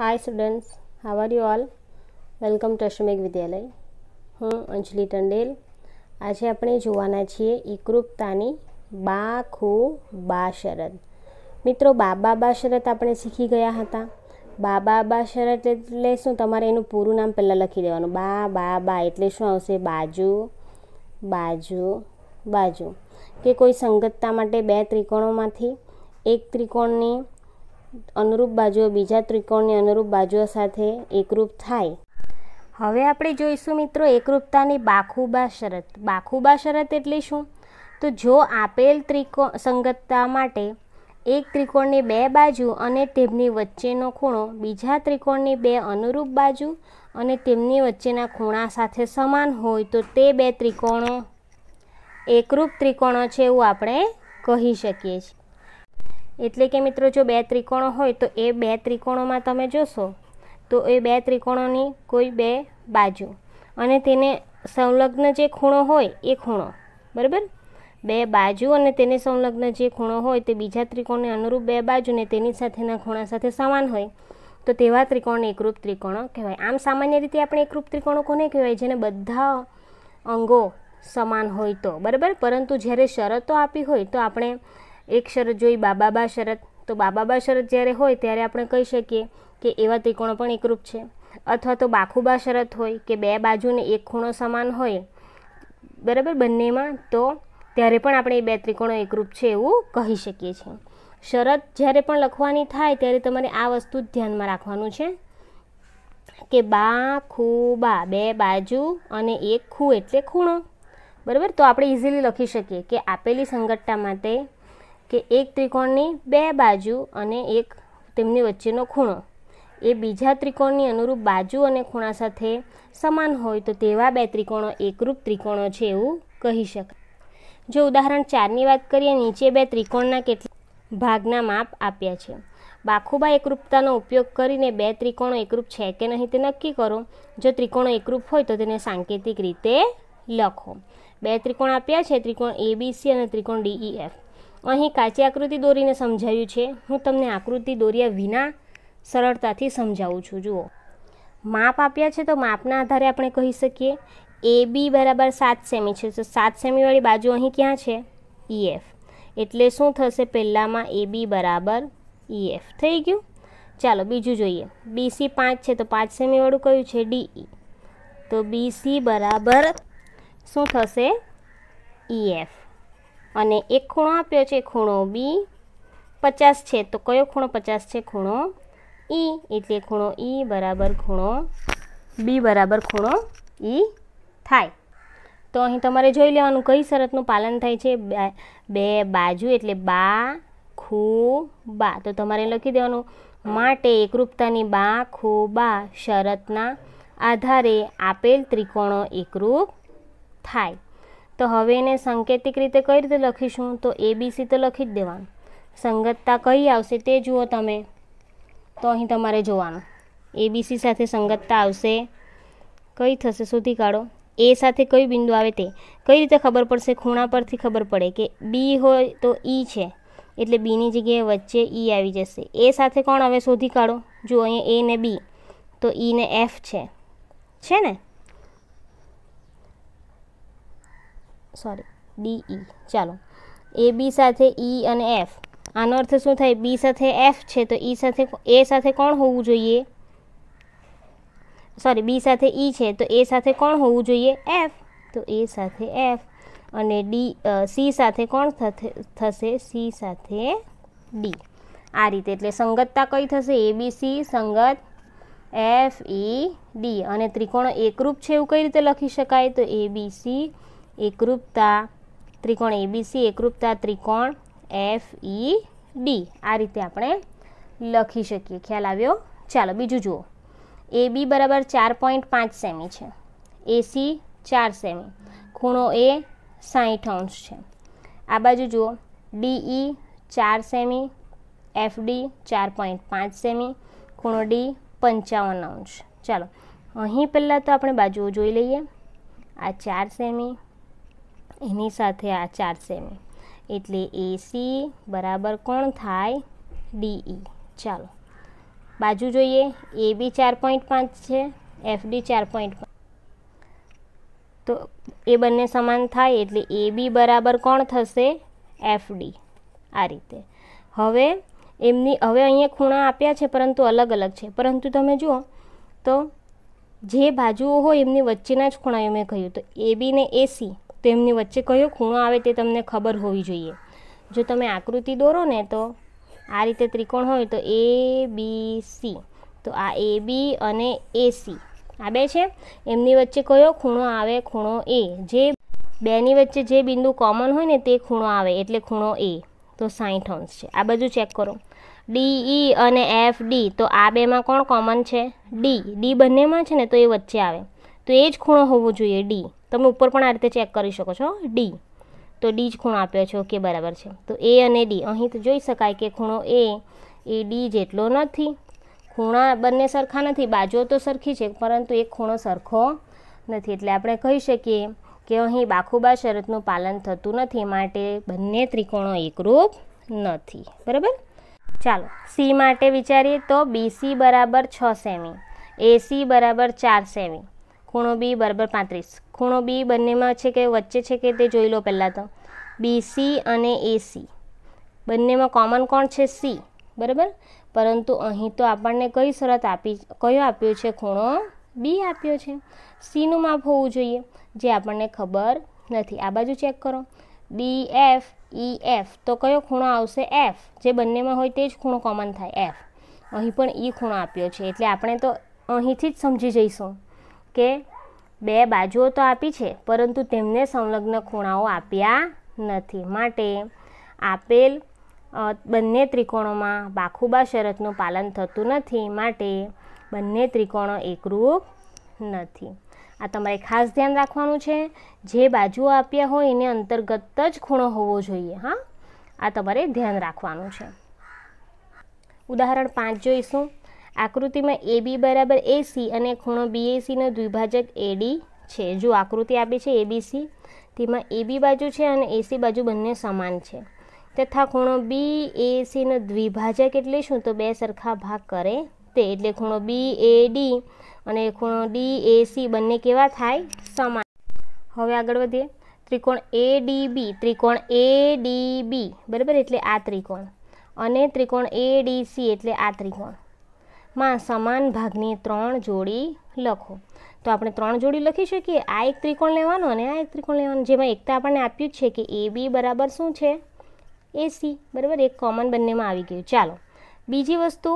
Hi students how are you all welcome to Ashwamegh Vidyalaya હું અંજલિ ટંડેલ આજે આપણે જોવાના છીએ એકરૂપતાની બા ખૂ બા શરત મિત્રો બાબા બા શરત આપણે શીખી ગયા હતા બાબા બા શરત એટલે શું તમારે એનું પૂરું નામ પહેલાં લખી દેવાનું બા બા બા એટલે શું આવશે બાજુ બાજુ બાજુ કે કોઈ સંગતતા માટે બે ત્રિકોણોમાંથી એક ત્રિકોણની અનુરૂપ બાજુઓ બીજા ત્રિકોણની અનુરૂપ બાજુઓ સાથે એકરૂપ થાય હવે આપણે જોઈશું મિત્રો એકરૂપતાની બાખુબા શરત બાખુબા શરત એટલે શું તો જો આપેલ ત્રિકોણ સંગતતા માટે એક ત્રિકોણની બે બાજુ અને તેમની વચ્ચેનો ખૂણો બીજા ત્રિકોણની બે અનુરૂપ બાજુ અને તેમની વચ્ચેના ખૂણા સાથે સમાન હોય તો તે બે ત્રિકોણો એકરૂપ ત્રિકોણો છે એવું આપણે કહી શકીએ છીએ એટલે કે મિત્રો જો બે ત્રિકોણો હોય તો એ બે ત્રિકોણોમાં તમે જોશો તો એ બે ત્રિકોણોની કોઈ બે બાજુ અને તેને સંલગ્ન જે ખૂણો હોય એ ખૂણો બરાબર બે બાજુ અને તેને સંલગ્ન જે ખૂણો હોય તે બીજા ત્રિકોણને અનુરૂપ બે બાજુને તેની સાથેના ખૂણા સાથે સમાન હોય તો તેવા ત્રિકોણને એકરૂપ ત્રિકોણો કહેવાય આમ સામાન્ય રીતે આપણે એકરૂપ ત્રિકોણો કોને કહેવાય જેને બધા અંગો સમાન હોય તો બરાબર પરંતુ જ્યારે શરતો આપી હોય તો આપણે એક શરત જોઈ બાબાબા શરત તો બાબાબા શરત જ્યારે હોય ત્યારે આપણે કહી શકીએ કે એવા ત્રિકોણો પણ એકરૂપ છે અથવા તો બાખુબા શરત હોય કે બે બાજુને એક ખૂણો સમાન હોય બરાબર બંનેમાં તો ત્યારે પણ આપણે એ બે ત્રિકોણો એકરૂપ છે એવું કહી શકીએ છીએ શરત જ્યારે પણ લખવાની થાય ત્યારે તમારે આ વસ્તુ જ ધ્યાનમાં રાખવાનું છે કે બા ખૂ બા બે બાજુ અને એક ખૂ એટલે ખૂણો બરાબર તો આપણે ઇઝીલી લખી શકીએ કે આપેલી સંગઠતા માટે કે એક ત્રિકોણની બે બાજુ અને એક તેમની વચ્ચેનો ખૂણો એ બીજા ત્રિકોણની અનુરૂપ બાજુ અને ખૂણા સાથે સમાન હોય તો તેવા બે ત્રિકોણો એકરૂપ ત્રિકોણો છે એવું કહી શકાય જો ઉદાહરણ ચારની વાત કરીએ નીચે બે ત્રિકોણના કેટલા ભાગના માપ આપ્યા છે બાખુબા એકરૂપતાનો ઉપયોગ કરીને બે ત્રિકોણો એકરૂપ છે કે નહીં તે નક્કી કરો જો ત્રિકોણો એકરૂપ હોય તો તેને સાંકેતિક રીતે લખો બે ત્રિકોણ આપ્યા છે ત્રિકોણ એબીસી અને ત્રિકોણ એફ અહીં કાચી આકૃતિ દોરીને સમજાવ્યું છે હું તમને આકૃતિ દોર્યા વિના સરળતાથી સમજાવું છું જુઓ માપ આપ્યા છે તો માપના આધારે આપણે કહી શકીએ એ બી બરાબર સાત સેમી છે તો સાત સેમીવાળી બાજુ અહીં ક્યાં છે ઈએફ e, એટલે શું થશે પહેલાંમાં એ બી બરાબર ઈએફ e, થઈ ગયું ચાલો બીજું જોઈએ બીસી પાંચ છે તો પાંચ સેમીવાળું કયું છે ડીઈ e. તો બીસી બરાબર શું થશે ઈએફ અને એક ખૂણો આપ્યો છે ખૂણો બી પચાસ છે તો કયો ખૂણો પચાસ છે ખૂણો ઈ e, એટલે ખૂણો ઈ e બરાબર ખૂણો બી બરાબર ખૂણો ઈ e થાય તો અહીં તમારે જોઈ લેવાનું કઈ શરતનું પાલન થાય છે બે બાજુ એટલે બા ખૂ બા તો તમારે લખી દેવાનું માટે એકરૂપતાની બા ખૂ બા શરતના આધારે આપેલ ત્રિકોણો એકરૂપ થાય તો હવે એને સંકેતિક રીતે કઈ રીતે લખીશું તો એબીસી તો લખી જ દેવાનું સંગતતા કઈ આવશે તે જુઓ તમે તો અહીં તમારે જોવાનું એબીસી સાથે સંગતતા આવશે કઈ થશે શોધી કાઢો એ સાથે કયું બિંદુ આવે તે કઈ રીતે ખબર પડશે ખૂણા પરથી ખબર પડે કે બી હોય તો ઈ e છે એટલે બીની જગ્યાએ વચ્ચે ઈ e આવી જશે એ સાથે કોણ હવે શોધી કાઢો જુઓ અહીંયા એ ને બી તો ઈ e ને એફ છે છે ને સોરી ડી ઈ e. ચાલો એ બી સાથે ઈ e અને એફ આનો અર્થ શું થાય બી સાથે એફ છે તો ઈ e સાથે એ સાથે કોણ હોવું જોઈએ સોરી બી સાથે ઈ છે તો એ સાથે કોણ હોવું જોઈએ એફ તો એ સાથે એફ અને ડી સી સાથે કોણ થશે સી સાથે ડી આ રીતે એટલે સંગતતા કઈ થશે સી સંગત એફ ઈ ડી અને ત્રિકોણ એકરૂપ છે એવું કઈ રીતે લખી શકાય તો એ બી સી એકરૂપતા ત્રિકોણ એબીસી એકરૂપતા ત્રિકોણ એફ ઈ ડી આ રીતે આપણે લખી શકીએ ખ્યાલ આવ્યો ચાલો બીજું જુઓ એ બી બરાબર ચાર પોઈન્ટ પાંચ સેમી છે એસી ચાર સેમી ખૂણો એ સાહીઠ અંશ છે આ બાજુ જુઓ ડીઈ e ચાર સેમી એફ ડી ચાર પોઈન્ટ પાંચ સેમી ખૂણો ડી પંચાવન અંશ ચાલો અહીં પહેલાં તો આપણે બાજુઓ જોઈ લઈએ આ ચાર સેમી એની સાથે આ ચાર સેમી એટલે એસી બરાબર કોણ થાય ડીઈ ચાલો બાજુ જોઈએ એ બી ચાર પોઈન્ટ પાંચ છે એફડી ચાર પોઈન્ટ તો એ બંને સમાન થાય એટલે એ બી બરાબર કોણ થશે એફડી આ રીતે હવે એમની હવે અહીંયા ખૂણા આપ્યા છે પરંતુ અલગ અલગ છે પરંતુ તમે જુઓ તો જે બાજુઓ હોય એમની વચ્ચેના જ ખૂણા મેં કહ્યું તો એ બી ને એસી તેમની વચ્ચે કયો ખૂણો આવે તે તમને ખબર હોવી જોઈએ જો તમે આકૃતિ દોરો ને તો આ રીતે ત્રિકોણ હોય તો એ બી સી તો આ એ બી અને એ સી આ બે છે એમની વચ્ચે કયો ખૂણો આવે ખૂણો એ જે બેની વચ્ચે જે બિંદુ કોમન હોય ને તે ખૂણો આવે એટલે ખૂણો એ તો સાઠ અંશ છે આ બાજુ ચેક કરો ડી ઈ e અને એફ ડી તો આ બેમાં કોણ કોમન છે ડી ડી બંનેમાં છે ને તો એ વચ્ચે આવે તો એ જ ખૂણો હોવો જોઈએ ડી તમે ઉપર પણ આ રીતે ચેક કરી શકો છો ડી તો ડી જ ખૂણો આપ્યો છે ઓકે બરાબર છે તો એ અને ડી અહીં તો જોઈ શકાય કે ખૂણો એ એ ડી જેટલો નથી ખૂણા બંને સરખા નથી બાજુઓ તો સરખી છે પરંતુ એ ખૂણો સરખો નથી એટલે આપણે કહી શકીએ કે અહીં બાખુબા શરતનું પાલન થતું નથી માટે બંને ત્રિકોણો એકરૂપ નથી બરાબર ચાલો સી માટે વિચારીએ તો બીસી બરાબર છ સેમી એસી બરાબર ચાર સેમી ખૂણો બી બરાબર પાંત્રીસ ખૂણો બી બંનેમાં છે કે વચ્ચે છે કે તે જોઈ લો પહેલાં તો બીસી અને એસી બંનેમાં કોમન કોણ છે સી બરાબર પરંતુ અહીં તો આપણને કઈ શરત આપી કયો આપ્યો છે ખૂણો બી આપ્યો છે સીનું માપ હોવું જોઈએ જે આપણને ખબર નથી આ બાજુ ચેક કરો બી એફ ઈ એફ તો કયો ખૂણો આવશે એફ જે બંનેમાં હોય તે જ ખૂણો કોમન થાય એફ અહીં પણ ઈ e ખૂણો આપ્યો છે એટલે આપણે તો અહીંથી જ સમજી જઈશું કે બે બાજુઓ તો આપી છે પરંતુ તેમને સંલગ્ન ખૂણાઓ આપ્યા નથી માટે આપેલ બંને ત્રિકોણોમાં બાખુબા શરતનું પાલન થતું નથી માટે બંને ત્રિકોણો એકરૂપ નથી આ તમારે ખાસ ધ્યાન રાખવાનું છે જે બાજુઓ આપ્યા હોય એને અંતર્ગત જ ખૂણો હોવો જોઈએ હા આ તમારે ધ્યાન રાખવાનું છે ઉદાહરણ પાંચ જોઈશું આકૃતિમાં એ બી બરાબર એસી અને ખૂણો બીએસીનો દ્વિભાજક એડી છે જો આકૃતિ આપી છે એબીસી તેમાં એબી બાજુ છે અને એસી બાજુ બંને સમાન છે તથા ખૂણો બી એસીનો દ્વિભાજક એટલે શું તો બે સરખા ભાગ કરે તે એટલે ખૂણો બી એ ડી અને ખૂણો ડી એસી બંને કેવા થાય સમાન હવે આગળ વધીએ ત્રિકોણ એ ડી બી ત્રિકોણ એ ડી બી બરાબર એટલે આ ત્રિકોણ અને ત્રિકોણ એ ડી સી એટલે આ ત્રિકોણ માં સમાન ભાગની ત્રણ જોડી લખો તો આપણે ત્રણ જોડી લખી શકીએ આ એક ત્રિકોણ લેવાનો અને આ એક ત્રિકોણ લેવાનો જેમાં એકતા આપણને આપ્યું છે કે એ બી બરાબર શું છે એસી બરાબર એક કોમન બંનેમાં આવી ગયું ચાલો બીજી વસ્તુ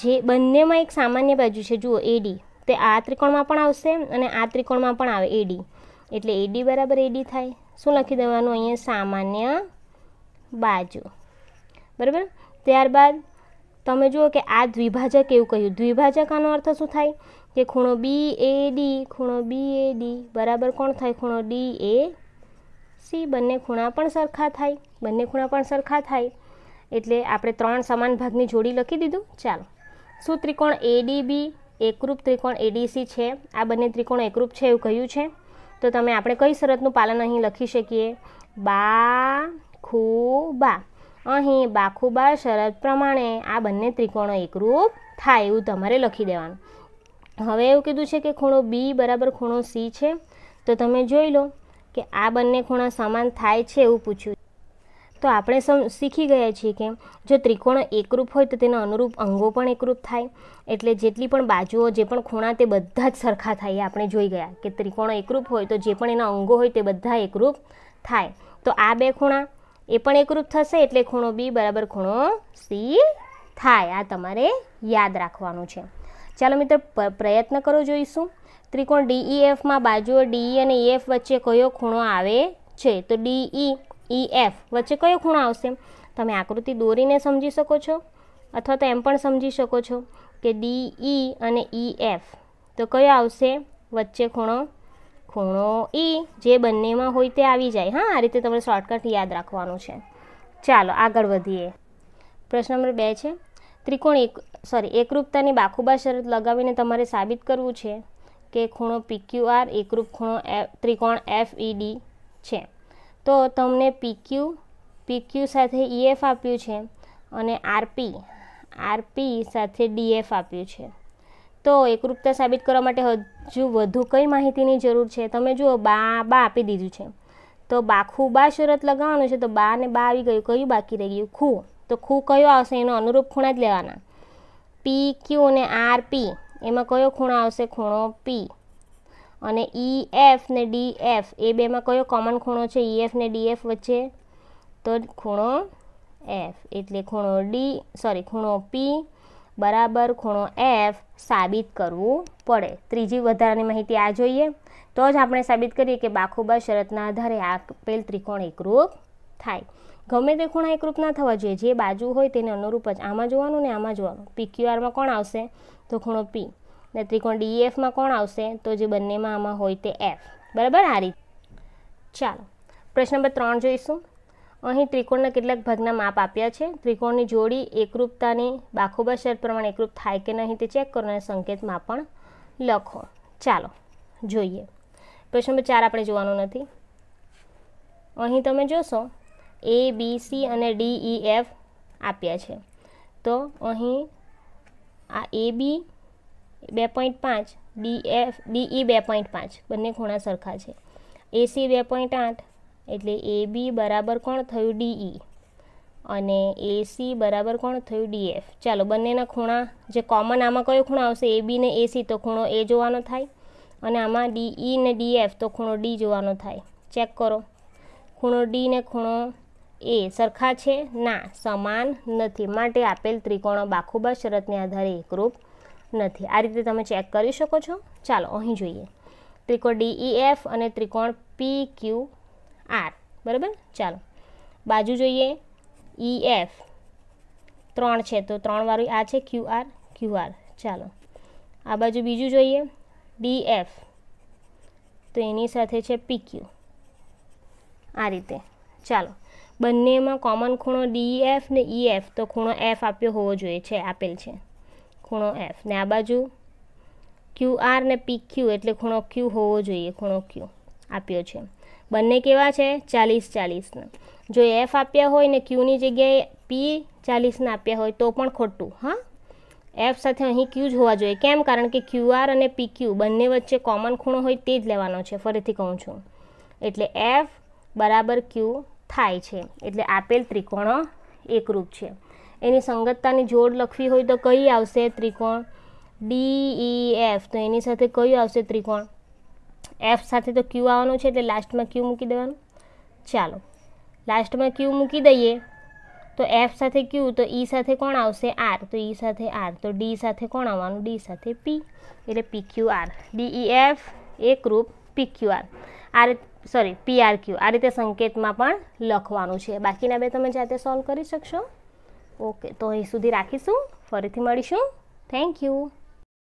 જે બંનેમાં એક સામાન્ય બાજુ છે જુઓ એડી તે આ ત્રિકોણમાં પણ આવશે અને આ ત્રિકોણમાં પણ આવે એડી એટલે એડી બરાબર એડી થાય શું લખી દેવાનું અહીંયા સામાન્ય બાજુ બરાબર ત્યારબાદ તમે જુઓ કે આ દ્વિભાજક એવું કહ્યું દ્વિભાજક આનો અર્થ શું થાય કે ખૂણો બી એ ડી ખૂણો બી એ ડી બરાબર કોણ થાય ખૂણો ડી એ સી બંને ખૂણા પણ સરખા થાય બંને ખૂણા પણ સરખા થાય એટલે આપણે ત્રણ સમાન ભાગની જોડી લખી દીધું ચાલો શું ત્રિકોણ બી એકરૂપ ત્રિકોણ એડીસી છે આ બંને ત્રિકોણ એકરૂપ છે એવું કહ્યું છે તો તમે આપણે કઈ શરતનું પાલન અહીં લખી શકીએ બા ખૂ બા અહીં બાખુબા શરત પ્રમાણે આ બંને ત્રિકોણો એકરૂપ થાય એવું તમારે લખી દેવાનું હવે એવું કીધું છે કે ખૂણો બી બરાબર ખૂણો સી છે તો તમે જોઈ લો કે આ બંને ખૂણા સમાન થાય છે એવું પૂછ્યું તો આપણે સમ શીખી ગયા છીએ કે જો ત્રિકોણ એકરૂપ હોય તો તેના અનુરૂપ અંગો પણ એકરૂપ થાય એટલે જેટલી પણ બાજુઓ જે પણ ખૂણા તે બધા જ સરખા થાય આપણે જોઈ ગયા કે ત્રિકોણ એકરૂપ હોય તો જે પણ એના અંગો હોય તે બધા એકરૂપ થાય તો આ બે ખૂણા એ પણ એકરૂપ થશે એટલે ખૂણો બી બરાબર ખૂણો સી થાય આ તમારે યાદ રાખવાનું છે ચાલો મિત્ર પ્રયત્ન કરો જોઈશું ત્રિકોણ ડીઈએફમાં બાજુઓ ડીઈ અને ઈએફ વચ્ચે કયો ખૂણો આવે છે તો ડીઈ ઈએફ વચ્ચે કયો ખૂણો આવશે તમે આકૃતિ દોરીને સમજી શકો છો અથવા તો એમ પણ સમજી શકો છો કે ડીઈ અને ઈએફ તો કયો આવશે વચ્ચે ખૂણો ખૂણો ઈ e જે બંનેમાં હોય તે આવી જાય હા આ રીતે તમારે શોર્ટકટ યાદ રાખવાનું છે ચાલો આગળ વધીએ પ્રશ્ન નંબર બે છે ત્રિકોણ એક સોરી એકરૂપતાની બાખુબા શરત લગાવીને તમારે સાબિત કરવું છે કે ખૂણો પીક્યુઆર એકરૂપ ખૂણો એફ ત્રિકોણ એફ ઈડી e છે તો તમને પીક્યુ પીક્યુ સાથે ઈએફ e આપ્યું છે અને આરપી આરપી સાથે ડીએફ આપ્યું છે તો એકરૂપતા સાબિત કરવા માટે હજુ વધુ કઈ માહિતીની જરૂર છે તમે જુઓ બા બા આપી દીધું છે તો બાખું બા શરત લગાવવાનું છે તો બા ને બા આવી ગયું કયું બાકી રહી ગયું ખૂ તો ખૂ કયો આવશે એનો અનુરૂપ ખૂણા જ લેવાના પી ક્યુ અને આર પી એમાં કયો ખૂણો આવશે ખૂણો પી અને ઈ એફ ને ડી એફ એ બેમાં કયો કોમન ખૂણો છે ઈ એફ ને ડી એફ વચ્ચે તો ખૂણો એફ એટલે ખૂણો ડી સોરી ખૂણો પી બરાબર ખૂણો એફ સાબિત કરવું પડે ત્રીજી વધારાની માહિતી આ જોઈએ તો જ આપણે સાબિત કરીએ કે બાખુબા શરતના આધારે આપેલ ત્રિકોણ એકરૂપ થાય ગમે તે ખૂણા એકરૂપ ના થવા જોઈએ જે બાજુ હોય તેને અનુરૂપ જ આમાં જોવાનું ને આમાં જોવાનું પી ક્યુઆરમાં કોણ આવશે તો ખૂણો પી ને ત્રિકોણ ડીએફમાં કોણ આવશે તો જે બંનેમાં આમાં હોય તે એફ બરાબર આ રીતે ચાલો પ્રશ્ન નંબર ત્રણ જોઈશું અહીં ત્રિકોણના કેટલાક ભાગના માપ આપ્યા છે ત્રિકોણની જોડી એકરૂપતાની બાખોબા શરત પ્રમાણે એકરૂપ થાય કે નહીં તે ચેક કરો અને સંકેતમાં પણ લખો ચાલો જોઈએ પ્રશ્ન નંબર ચાર આપણે જોવાનું નથી અહીં તમે જોશો એ બી સી અને ડી એફ e, આપ્યા છે તો અહીં આ એ બી બે પોઈન્ટ પાંચ ડી એફ ડીઈ બે પોઈન્ટ પાંચ બંને ખૂણા સરખા છે એસી બે પોઈન્ટ આઠ એટલે એ બી બરાબર કોણ થયું ડીઈ અને એસી બરાબર કોણ થયું ડીએફ ચાલો બંનેના ખૂણા જે કોમન આમાં કયો ખૂણો આવશે એ બી ને એસી તો ખૂણો એ જોવાનો થાય અને આમાં ડીઈ ને ડીએફ તો ખૂણો ડી જોવાનો થાય ચેક કરો ખૂણો ડી ને ખૂણો એ સરખા છે ના સમાન નથી માટે આપેલ ત્રિકોણો બાખુબા શરતને આધારે એકરૂપ નથી આ રીતે તમે ચેક કરી શકો છો ચાલો અહીં જોઈએ ત્રિકોણ ડીઈ અને ત્રિકોણ પી ક્યુ આર બરાબર ચાલો બાજુ જોઈએ ઈ e એફ ત્રણ છે તો ત્રણવાળું આ છે ક્યુ આર ક્યુ આર ચાલો આ બાજુ બીજું જોઈએ ડી એફ તો એની સાથે છે પી ક્યુ આ રીતે ચાલો બંનેમાં કોમન ખૂણો ડી એફ ને ઈ e એફ તો ખૂણો એફ આપ્યો હોવો જોઈએ છે આપેલ છે ખૂણો એફ ને આ બાજુ ક્યુ આર ને પી ક્યુ એટલે ખૂણો ક્યુ હોવો જોઈએ ખૂણો ક્યુ આપ્યો છે બંને કેવા છે ચાલીસ ચાલીસના જો એફ આપ્યા હોય ને ક્યુની જગ્યાએ પી ચાલીસના આપ્યા હોય તો પણ ખોટું હા એફ સાથે અહીં ક્યુ જ હોવા જોઈએ કેમ કારણ કે ક્યુઆર અને પી ક્યુ બંને વચ્ચે કોમન ખૂણો હોય તે જ લેવાનો છે ફરીથી કહું છું એટલે એફ બરાબર ક્યુ થાય છે એટલે આપેલ ત્રિકોણ એકરૂપ છે એની સંગતતાની જોડ લખવી હોય તો કઈ આવશે ત્રિકોણ ડીઈ એફ e તો એની સાથે કયું આવશે ત્રિકોણ એફ સાથે તો ક્યુ આવવાનું છે એટલે લાસ્ટમાં ક્યુ મૂકી દેવાનું ચાલો લાસ્ટમાં ક્યુ મૂકી દઈએ તો એફ સાથે ક્યુ તો ઈ e સાથે કોણ આવશે આર તો ઈ e સાથે આર તો ડી સાથે કોણ આવવાનું ડી સાથે પી એટલે P Q R DE F એ ગ્રુપ પી ક્યુ આર આ રીતે સોરી પી આર ક્યુ આ રીતે સંકેતમાં પણ લખવાનું છે બાકીના બે તમે જાતે સોલ્વ કરી શકશો ઓકે તો અહીં સુધી રાખીશું ફરીથી મળીશું થેન્ક યુ